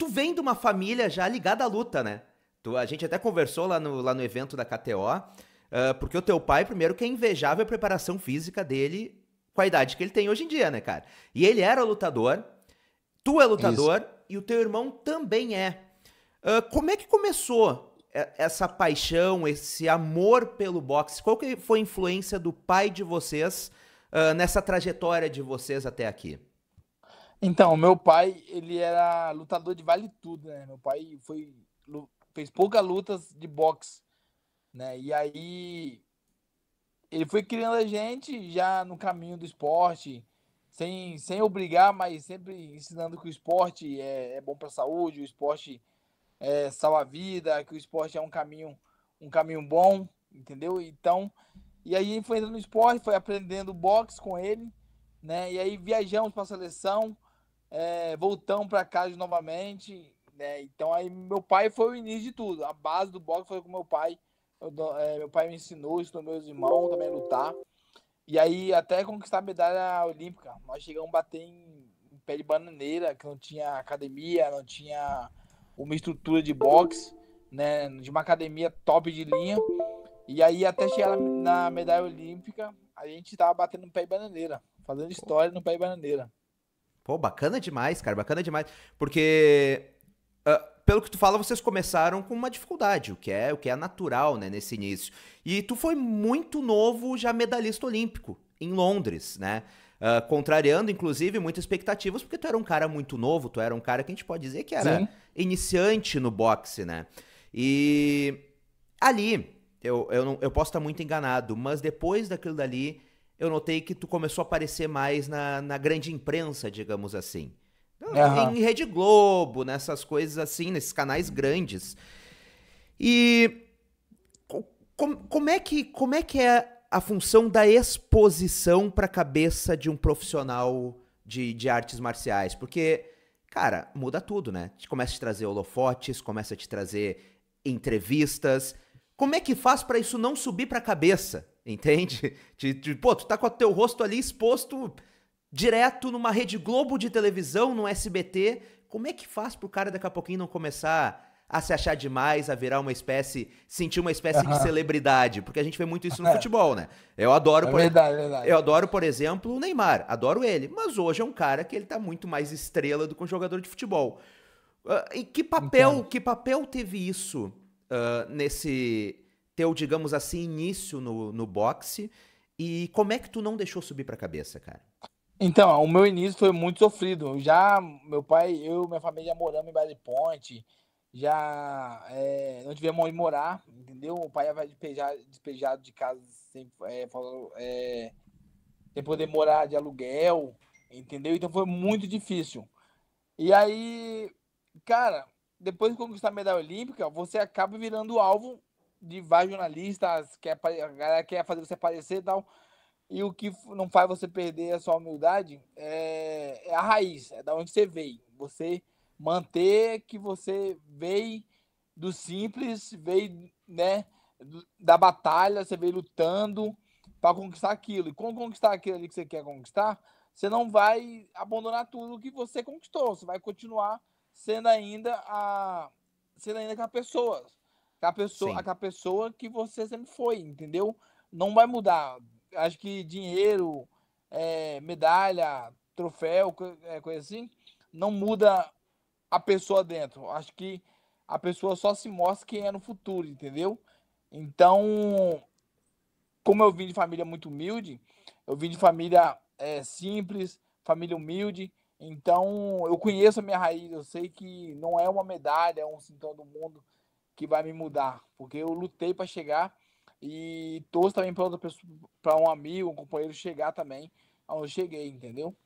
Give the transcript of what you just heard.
tu vem de uma família já ligada à luta, né? Tu, a gente até conversou lá no, lá no evento da KTO, uh, ah, porque o teu pai, primeiro, que é invejável a preparação física dele com a idade que ele tem hoje em dia, né, cara? E ele era lutador, tu é lutador Isso. e o teu irmão também é. Uh, como é que começou essa paixão, esse amor pelo boxe? Qual que foi a influência do pai de vocês uh, nessa trajetória de vocês até aqui? Então, meu pai, ele era lutador de vale tudo, né? Meu pai foi fez poucas lutas de boxe, né? E aí ele foi criando a gente já no caminho do esporte, sem, sem obrigar, mas sempre ensinando que o esporte é, é bom para a saúde, o esporte é, salva a vida, que o esporte é um caminho um caminho bom, entendeu? Então, e aí foi entrando no esporte, foi aprendendo boxe com ele, né? E aí viajamos para a seleção, é, voltamos para casa novamente, né? Então aí meu pai foi o início de tudo. A base do boxe foi com meu pai. Eu, é, meu pai me ensinou, ensinou meus irmãos também a lutar. E aí até conquistar a medalha olímpica. Nós chegamos a bater em, em pé de bananeira, que não tinha academia, não tinha uma estrutura de boxe, né? De uma academia top de linha. E aí até chegar na medalha olímpica, a gente tava batendo no pé de bananeira, fazendo história no pé de bananeira. Pô, bacana demais, cara, bacana demais. Porque, uh, pelo que tu fala, vocês começaram com uma dificuldade, o que é o que é natural, né, nesse início. E tu foi muito novo já medalhista olímpico em Londres, né? Uh, contrariando, inclusive, muitas expectativas, porque tu era um cara muito novo, tu era um cara que a gente pode dizer que era Sim. iniciante no boxe, né? E ali, eu, eu, não, eu posso estar muito enganado, mas depois daquilo dali, eu notei que tu começou a aparecer mais na, na grande imprensa, digamos assim. Uhum. Em Rede Globo, nessas coisas assim, nesses canais grandes. E com, como, é que, como é que é a função da exposição para a cabeça de um profissional de, de artes marciais? Porque, cara, muda tudo, né? Começa a te trazer holofotes, começa a te trazer entrevistas. Como é que faz para isso não subir para a cabeça Entende? De, de, pô, tu tá com o teu rosto ali exposto direto numa Rede Globo de televisão, no SBT. Como é que faz pro cara daqui a pouquinho não começar a se achar demais, a virar uma espécie, sentir uma espécie uhum. de celebridade, porque a gente vê muito isso no é. futebol, né? Eu adoro, é por verdade, é verdade. eu adoro, por exemplo, o Neymar, adoro ele, mas hoje é um cara que ele tá muito mais estrela do que um jogador de futebol. Uh, e que papel, que papel teve isso uh, nesse teu, digamos assim, início no, no boxe. E como é que tu não deixou subir para a cabeça, cara? Então, o meu início foi muito sofrido. Já meu pai, eu, minha família moramos em Bale Ponte, já é, não tivemos onde morar, entendeu? O pai vai despejar, despejado de casa sem, é, é, sem poder morar de aluguel, entendeu? Então foi muito difícil. E aí, cara, depois de conquistar a medalha olímpica, você acaba virando alvo de vários jornalistas, que é a galera quer fazer você aparecer e tal. E o que não faz você perder a sua humildade é, é a raiz, é da onde você veio. Você manter que você veio do simples, veio né, da batalha, você veio lutando para conquistar aquilo. E quando conquistar aquilo ali que você quer conquistar, você não vai abandonar tudo que você conquistou. Você vai continuar sendo ainda a sendo ainda aquela pessoa. É a pessoa, a pessoa que você sempre foi, entendeu? Não vai mudar. Acho que dinheiro, é, medalha, troféu, é, coisa assim, não muda a pessoa dentro. Acho que a pessoa só se mostra quem é no futuro, entendeu? Então, como eu vim de família muito humilde, eu vim de família é, simples, família humilde, então eu conheço a minha raiz, eu sei que não é uma medalha, é um sintoma do mundo, que vai me mudar, porque eu lutei para chegar e torço também para outra pessoa, para um amigo, um companheiro chegar também aonde cheguei, entendeu?